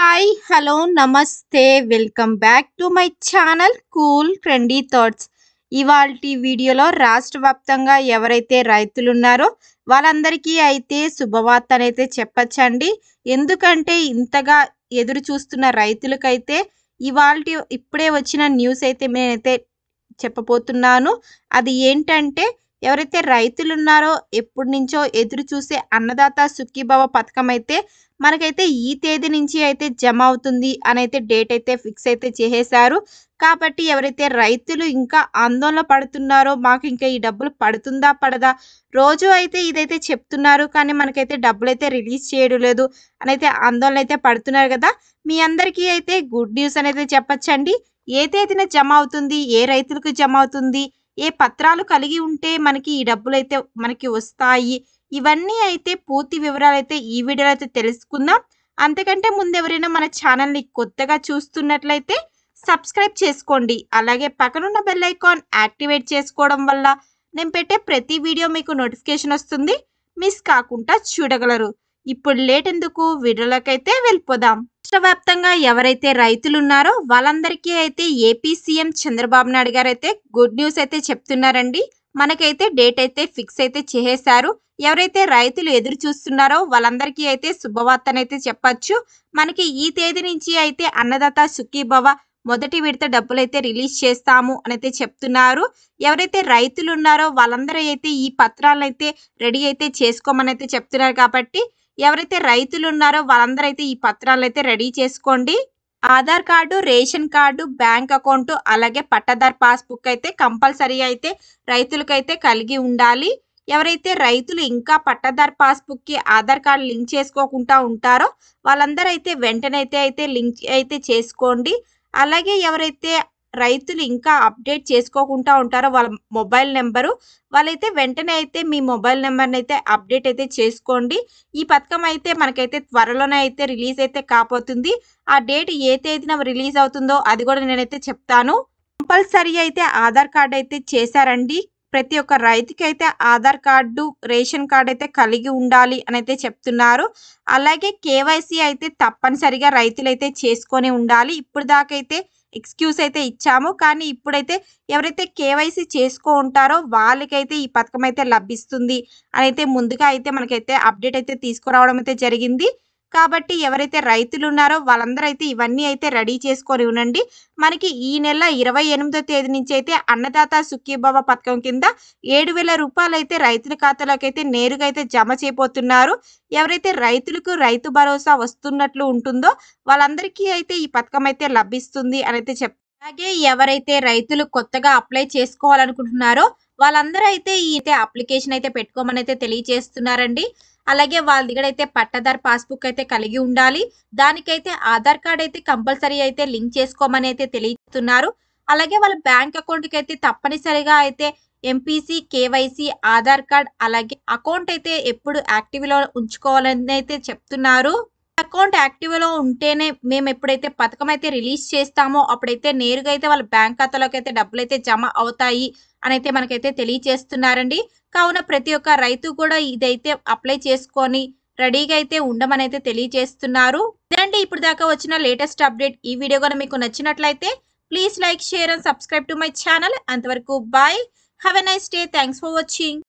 hi hello namaste welcome back to my channel cool trendy thoughts ఇవాళ వీడియోలో రాష్ట్ర వ్యాప్తంగా ఎవరైతే రైతులు ఉన్నారో వాళ్ళందరికీ అయితే శుభవార్త అయితే చెప్పచ్చండి ఎందుకంటే ఇంతగా ఎదురు చూస్తున్న రైతులకైతే ఇవాళ ఇప్పుడే వచ్చిన న్యూస్ అయితే నేనైతే చెప్పబోతున్నాను అది ఏంటంటే ఎవరైతే రైతులు ఉన్నారో ఎప్పటి నుంచో ఎదురు చూసే అన్నదాత సుఖీభావ పథకం అయితే మనకైతే ఈ తేదీ నుంచి అయితే జమ అవుతుంది అనైతే డేట్ అయితే ఫిక్స్ అయితే చేసేశారు కాబట్టి ఎవరైతే రైతులు ఇంకా ఆందోళన పడుతున్నారో మాకు ఇంకా ఈ డబ్బులు పడుతుందా పడదా రోజు అయితే ఇదైతే చెప్తున్నారు కానీ మనకైతే డబ్బులు అయితే రిలీజ్ చేయడం లేదు అనైతే ఆందోళన అయితే పడుతున్నారు కదా మీ అందరికీ అయితే గుడ్ న్యూస్ అనేది చెప్పచ్చండి ఏ తేదీన జమ అవుతుంది ఏ రైతులకు జమ అవుతుంది ఏ పత్రాలు కలిగి ఉంటే మనకి ఈ డబ్బులు అయితే మనకి వస్తాయి ఇవన్నీ అయితే పూర్తి వివరాలు అయితే ఈ వీడియోలో అయితే తెలుసుకుందాం అంతకంటే ముందు ఎవరైనా మన ఛానల్ని కొత్తగా చూస్తున్నట్లయితే సబ్స్క్రైబ్ చేసుకోండి అలాగే పక్కనున్న బెల్ ఐకాన్ యాక్టివేట్ చేసుకోవడం వల్ల నేను పెట్టే ప్రతి వీడియో మీకు నోటిఫికేషన్ వస్తుంది మిస్ కాకుండా చూడగలరు ఇప్పుడు లేట్ ఎందుకు అయితే వెళ్ళిపోదాం రాష్ట్ర వ్యాప్తంగా ఎవరైతే రైతులున్నారో వాళ్ళందరికీ అయితే ఏపీ సీఎం చంద్రబాబు నాయుడు గారు అయితే గుడ్ న్యూస్ అయితే చెప్తున్నారండి మనకైతే డేట్ అయితే ఫిక్స్ అయితే చేసేశారు ఎవరైతే రైతులు ఎదురు చూస్తున్నారో వాళ్ళందరికీ అయితే శుభవార్తనైతే చెప్పచ్చు మనకి ఈ తేదీ నుంచి అయితే అన్నదాత సుఖీభవ మొదటి విడత డబ్బులైతే రిలీజ్ చేస్తాము అయితే చెప్తున్నారు ఎవరైతే రైతులు ఉన్నారో వాళ్ళందరూ అయితే ఈ అయితే రెడీ అయితే చేసుకోమని అయితే చెప్తున్నారు కాబట్టి ఎవరైతే రైతులు ఉన్నారో వాళ్ళందరైతే ఈ పత్రాలు అయితే రెడీ చేసుకోండి Aadhaar card ration card bank account అలాగే పట్టాదార్ పాస్బుక్ అయితే కంపల్సరీ అయితే రైతులకైతే కలిగి ఉండాలి ఎవరైతే రైతులు ఇంకా పట్టాదార్ పాస్బుక్కి ఆధార్ కార్డు లింక్ చేసుకోకుండా ఉంటారో వాళ్ళందరూ అయితే వెంటనైతే అయితే లింక్ అయితే చేసుకోండి అలాగే ఎవరైతే రైతులు ఇంకా అప్డేట్ చేసుకోకుండా ఉంటారో వాళ్ళ మొబైల్ నెంబరు వాళ్ళైతే వెంటనే అయితే మీ మొబైల్ నెంబర్ని అయితే అప్డేట్ అయితే చేసుకోండి ఈ పథకం అయితే మనకైతే త్వరలోనే అయితే రిలీజ్ అయితే కాపోతుంది ఆ డేట్ ఏ తేదీన రిలీజ్ అవుతుందో అది కూడా నేనైతే చెప్తాను కంపల్సరీ అయితే ఆధార్ కార్డ్ అయితే చేశారండి ప్రతి ఒక్క రైతుకి అయితే ఆధార్ కార్డు రేషన్ కార్డు అయితే కలిగి ఉండాలి అని అయితే చెప్తున్నారు అలాగే కేవైసీ అయితే తప్పనిసరిగా రైతులైతే చేసుకొని ఉండాలి ఇప్పుడు దాకైతే ఎక్స్క్యూజ్ అయితే ఇచ్చాము కానీ ఇప్పుడైతే ఎవరైతే కేవైసీ చేసుకో ఉంటారో వాళ్ళకైతే ఈ పథకం అయితే లభిస్తుంది అని అయితే ముందుగా అయితే మనకైతే అప్డేట్ అయితే తీసుకురావడం అయితే జరిగింది కాబట్టి ఎవరైతే రైతులు ఉన్నారో వాళ్ళందరూ అయితే ఇవన్నీ అయితే రెడీ చేసుకొని ఉండండి మనకి ఈ నెల ఇరవై ఎనిమిదో తేదీ నుంచి అయితే అన్నదాత సుఖీభవ పథకం కింద ఏడు వేల రూపాయలు అయితే రైతుల ఖాతాలోకి అయితే నేరుగా అయితే జమ చేయబోతున్నారు ఎవరైతే రైతులకు రైతు భరోసా వస్తున్నట్లు ఉంటుందో వాళ్ళందరికీ అయితే ఈ పథకం అయితే లభిస్తుంది అని అయితే చెప్ అలాగే ఎవరైతే రైతులు కొత్తగా అప్లై చేసుకోవాలనుకుంటున్నారో వాళ్ళందరూ అయితే ఈ అప్లికేషన్ అయితే పెట్టుకోమని అయితే తెలియజేస్తున్నారండి అలాగే వాళ్ళ దగ్గర అయితే పట్టదార్ పాస్బుక్ అయితే కలిగి ఉండాలి దానికైతే ఆధార్ కార్డ్ అయితే కంపల్సరీ అయితే లింక్ చేసుకోమని అయితే తెలియజేస్తున్నారు అలాగే వాళ్ళ బ్యాంక్ అకౌంట్కి అయితే తప్పనిసరిగా అయితే ఎంపీసీ కేవైసీ ఆధార్ కార్డ్ అలాగే అకౌంట్ అయితే ఎప్పుడు యాక్టివ్లో ఉంచుకోవాలని అయితే చెప్తున్నారు అకౌంట్ యాక్టివ్లో ఉంటేనే మేము ఎప్పుడైతే పథకం అయితే రిలీజ్ చేస్తామో అప్పుడైతే నేరుగా అయితే వాళ్ళ బ్యాంక్ ఖాతాలోకి అయితే డబ్బులు అయితే జమ అవుతాయి అని అయితే మనకైతే తెలియచేస్తున్నారండి కావున ప్రతి ఒక్క రైతు కూడా ఇదైతే అప్లై చేసుకొని రెడీగా అయితే ఉండమని అయితే తెలియజేస్తున్నారు ఇదండి ఇప్పుడు దాకా వచ్చిన లేటెస్ట్ అప్డేట్ ఈ వీడియో కూడా మీకు నచ్చినట్లయితే please like share and subscribe to my channel అంతవరకు bye have a nice day thanks for watching